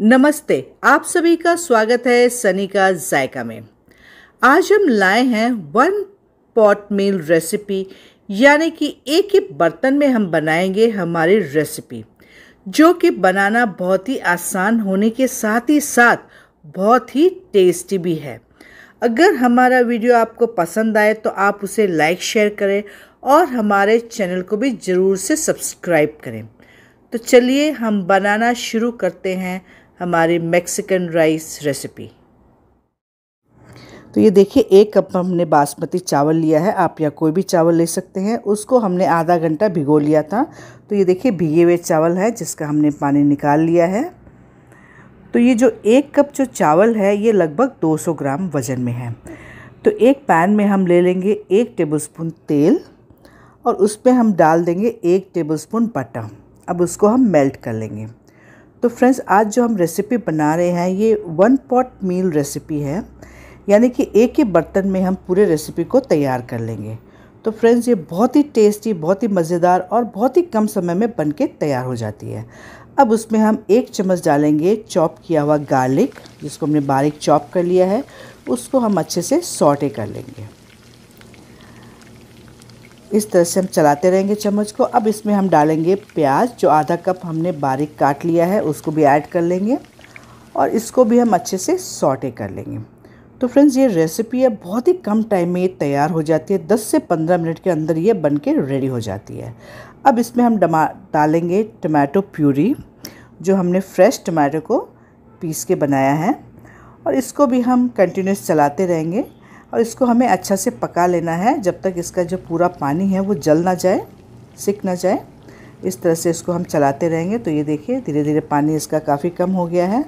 नमस्ते आप सभी का स्वागत है सनी का जायका में आज हम लाए हैं वन पॉट मील रेसिपी यानी कि एक ही बर्तन में हम बनाएंगे हमारी रेसिपी जो कि बनाना बहुत ही आसान होने के साथ ही साथ बहुत ही टेस्टी भी है अगर हमारा वीडियो आपको पसंद आए तो आप उसे लाइक शेयर करें और हमारे चैनल को भी ज़रूर से सब्सक्राइब करें तो चलिए हम बनाना शुरू करते हैं हमारी मैक्सिकन राइस रेसिपी तो ये देखिए एक कप हमने बासमती चावल लिया है आप या कोई भी चावल ले सकते हैं उसको हमने आधा घंटा भिगो लिया था तो ये देखिए भिगे हुए चावल है जिसका हमने पानी निकाल लिया है तो ये जो एक कप जो चावल है ये लगभग 200 ग्राम वज़न में है तो एक पैन में हम ले लेंगे एक टेबलस्पून तेल और उस पर हम डाल देंगे एक स्पून बटर अब उसको हम मेल्ट कर लेंगे तो फ्रेंड्स आज जो हम रेसिपी बना रहे हैं ये वन पॉट मील रेसिपी है यानी कि एक ही बर्तन में हम पूरे रेसिपी को तैयार कर लेंगे तो फ्रेंड्स ये बहुत ही टेस्टी बहुत ही मज़ेदार और बहुत ही कम समय में बन के तैयार हो जाती है अब उसमें हम एक चम्मच डालेंगे चॉप किया हुआ गार्लिक जिसको हमने बारीक चॉप कर लिया है उसको हम अच्छे से सॉटे कर लेंगे इस तरह से हम चलाते रहेंगे चम्मच को अब इसमें हम डालेंगे प्याज जो आधा कप हमने बारीक काट लिया है उसको भी ऐड कर लेंगे और इसको भी हम अच्छे से सॉटे कर लेंगे तो फ्रेंड्स ये रेसिपी है बहुत ही कम टाइम में ये तैयार हो जाती है 10 से 15 मिनट के अंदर ये बन के रेडी हो जाती है अब इसमें हम डमा डालेंगे टमाटो प्यूरी जो हमने फ्रेश टमाटो को पीस के बनाया है और इसको भी हम कंटिन्यूस चलाते रहेंगे और इसको हमें अच्छा से पका लेना है जब तक इसका जो पूरा पानी है वो जल ना जाए सिक ना जाए इस तरह से इसको हम चलाते रहेंगे तो ये देखिए धीरे धीरे पानी इसका काफ़ी कम हो गया है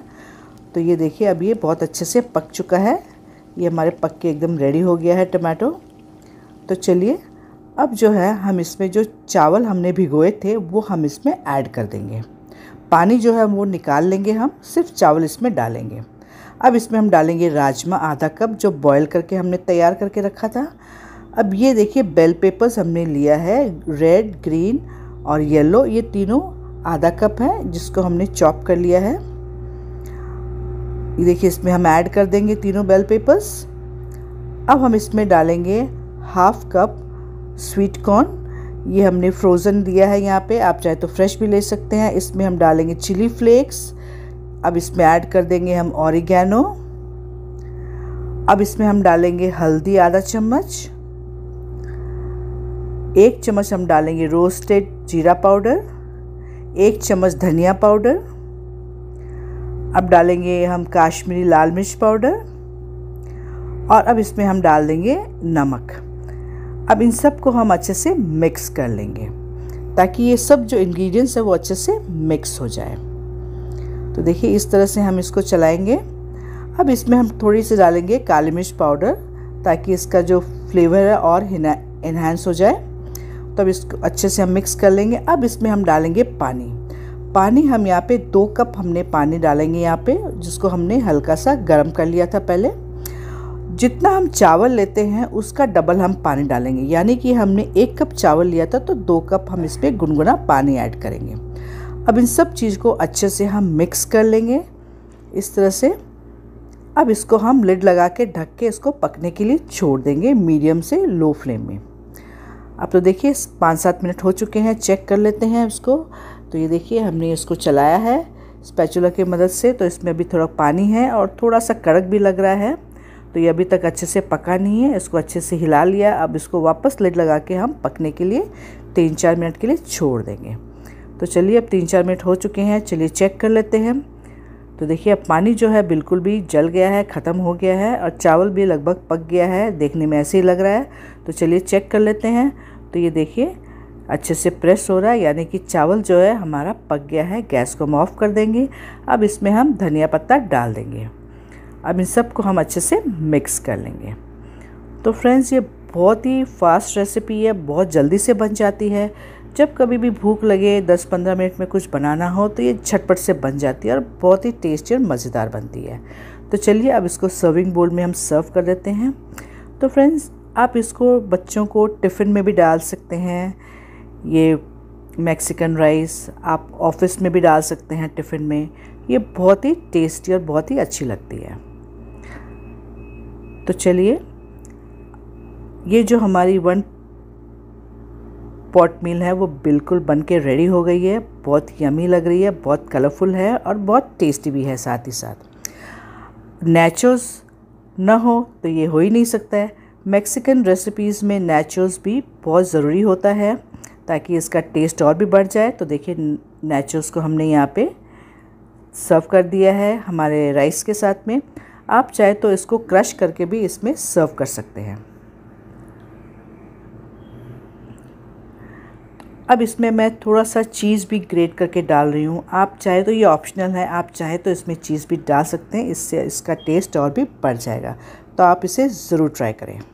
तो ये देखिए अब ये बहुत अच्छे से पक चुका है ये हमारे पक के एकदम रेडी हो गया है टमाटो तो चलिए अब जो है हम इसमें जो चावल हमने भिगोए थे वो हम इसमें ऐड कर देंगे पानी जो है वो निकाल लेंगे हम सिर्फ चावल इसमें डालेंगे अब इसमें हम डालेंगे राजमा आधा कप जो बॉईल करके हमने तैयार करके रखा था अब ये देखिए बेल पेपर्स हमने लिया है रेड ग्रीन और येलो ये तीनों आधा कप है जिसको हमने चॉप कर लिया है ये देखिए इसमें हम ऐड कर देंगे तीनों बेल पेपर्स अब हम इसमें डालेंगे हाफ कप स्वीट कॉर्न ये हमने फ्रोज़न दिया है यहाँ पे आप चाहे तो फ्रेश भी ले सकते हैं इसमें हम डालेंगे चिली फ्लेक्स अब इसमें ऐड कर देंगे हम औरिगैनो अब इसमें हम डालेंगे हल्दी आधा चम्मच एक चम्मच हम डालेंगे रोस्टेड जीरा पाउडर एक चम्मच धनिया पाउडर अब डालेंगे हम काश्मीरी लाल मिर्च पाउडर और अब इसमें हम डाल देंगे नमक अब इन सब को हम अच्छे से मिक्स कर लेंगे ताकि ये सब जो इंग्रेडिएंट्स है वो अच्छे से मिक्स हो जाए तो देखिए इस तरह से हम इसको चलाएंगे अब इसमें हम थोड़ी सी डालेंगे काली मिर्च पाउडर ताकि इसका जो फ्लेवर है और इन्हांस हो जाए तो अब इसको अच्छे से हम मिक्स कर लेंगे अब इसमें हम डालेंगे पानी पानी हम यहाँ पे दो कप हमने पानी डालेंगे यहाँ पे जिसको हमने हल्का सा गर्म कर लिया था पहले जितना हम चावल लेते हैं उसका डबल हम पानी डालेंगे यानी कि हमने एक कप चावल लिया था तो दो कप हम इसमें गुनगुना पानी ऐड करेंगे अब इन सब चीज़ को अच्छे से हम मिक्स कर लेंगे इस तरह से अब इसको हम लिड लगा के ढक के इसको पकने के लिए छोड़ देंगे मीडियम से लो फ्लेम में अब तो देखिए पाँच सात मिनट हो चुके हैं चेक कर लेते हैं इसको तो ये देखिए हमने इसको चलाया है स्पैचुला की मदद से तो इसमें अभी थोड़ा पानी है और थोड़ा सा कड़क भी लग रहा है तो ये अभी तक अच्छे से पका नहीं है इसको अच्छे से हिला लिया अब इसको वापस लिड लगा के हम पकने के लिए तीन चार मिनट के लिए छोड़ देंगे तो चलिए अब तीन चार मिनट हो चुके हैं चलिए चेक कर लेते हैं तो देखिए अब पानी जो है बिल्कुल भी जल गया है ख़त्म हो गया है और चावल भी लगभग पक गया है देखने में ऐसे ही लग रहा है तो चलिए चेक कर लेते हैं तो ये देखिए अच्छे से प्रेस हो रहा है यानी कि चावल जो है हमारा पक गया है गैस को हम ऑफ कर देंगे अब इसमें हम धनिया पत्ता डाल देंगे अब इन सब को हम अच्छे से मिक्स कर लेंगे तो फ्रेंड्स ये बहुत ही फास्ट रेसिपी है बहुत जल्दी से बन जाती है जब कभी भी भूख लगे 10-15 मिनट में कुछ बनाना हो तो ये झटपट से बन जाती है और बहुत ही टेस्टी और मज़ेदार बनती है तो चलिए अब इसको सर्विंग बोल में हम सर्व कर देते हैं तो फ्रेंड्स आप इसको बच्चों को टिफ़िन में भी डाल सकते हैं ये मैक्सिकन राइस आप ऑफिस में भी डाल सकते हैं टिफ़िन में ये बहुत ही टेस्टी और बहुत ही अच्छी लगती है तो चलिए ये जो हमारी वन पॉट मील है वो बिल्कुल बन के रेडी हो गई है बहुत यमी लग रही है बहुत कलरफुल है और बहुत टेस्टी भी है साथ ही साथ नेचोस ना हो तो ये हो ही नहीं सकता है मैक्सिकन रेसिपीज़ में नेचोस भी बहुत ज़रूरी होता है ताकि इसका टेस्ट और भी बढ़ जाए तो देखिए नेचोस को हमने यहाँ पे सर्व कर दिया है हमारे राइस के साथ में आप चाहे तो इसको क्रश करके भी इसमें सर्व कर सकते हैं अब इसमें मैं थोड़ा सा चीज़ भी ग्रेट करके डाल रही हूँ आप चाहे तो ये ऑप्शनल है आप चाहे तो इसमें चीज़ भी डाल सकते हैं इससे इसका टेस्ट और भी बढ़ जाएगा तो आप इसे ज़रूर ट्राई करें